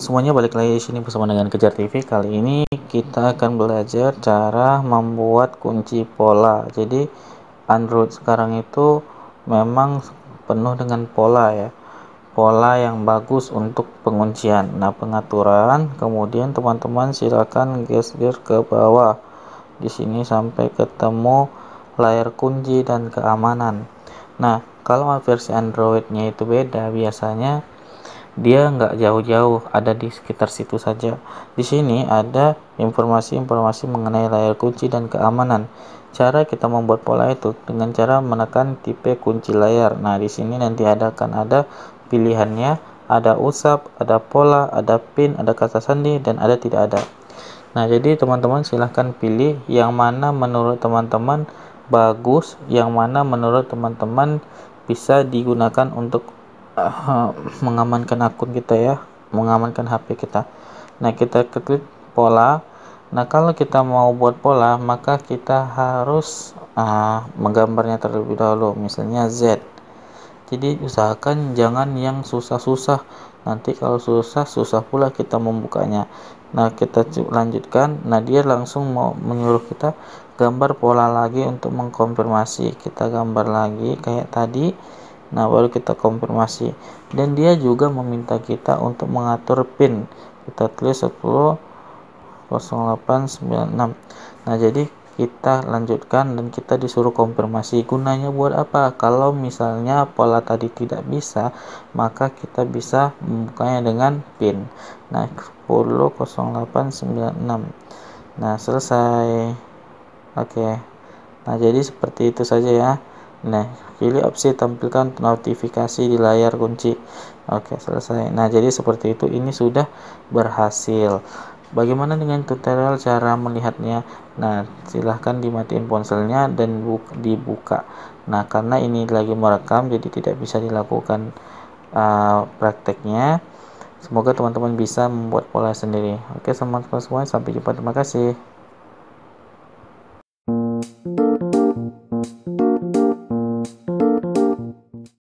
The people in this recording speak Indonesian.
semuanya balik lagi di sini bersama dengan Kejar TV kali ini kita akan belajar cara membuat kunci pola jadi Android sekarang itu memang penuh dengan pola ya pola yang bagus untuk penguncian nah pengaturan kemudian teman-teman silakan geser ke bawah di sini sampai ketemu layar kunci dan keamanan nah kalau versi Androidnya itu beda biasanya dia nggak jauh-jauh ada di sekitar situ saja di sini ada informasi-informasi mengenai layar kunci dan keamanan cara kita membuat pola itu dengan cara menekan tipe kunci layar nah di sini nanti ada akan ada pilihannya ada usap ada pola ada pin ada kata sandi dan ada tidak ada nah jadi teman-teman silahkan pilih yang mana menurut teman-teman bagus yang mana menurut teman-teman bisa digunakan untuk uh, mengamankan akun kita ya mengamankan HP kita nah kita klik pola nah kalau kita mau buat pola maka kita harus uh, menggambarnya terlebih dahulu misalnya Z jadi usahakan jangan yang susah-susah nanti kalau susah susah pula kita membukanya nah kita lanjutkan nah dia langsung mau menyuruh kita gambar pola lagi untuk mengkonfirmasi kita gambar lagi kayak tadi Nah, baru kita konfirmasi. Dan dia juga meminta kita untuk mengatur PIN. Kita tulis 10 0896. Nah, jadi kita lanjutkan dan kita disuruh konfirmasi gunanya buat apa kalau misalnya pola tadi tidak bisa maka kita bisa membukanya dengan pin nah 100896 nah selesai oke okay. nah jadi seperti itu saja ya Nah, pilih opsi tampilkan notifikasi di layar kunci. Oke, selesai. Nah, jadi seperti itu ini sudah berhasil. Bagaimana dengan tutorial cara melihatnya? Nah, silahkan dimatiin ponselnya dan dibuka. Nah, karena ini lagi merekam, jadi tidak bisa dilakukan uh, prakteknya. Semoga teman-teman bisa membuat pola sendiri. Oke, semangat teman semua, sampai jumpa. Terima kasih.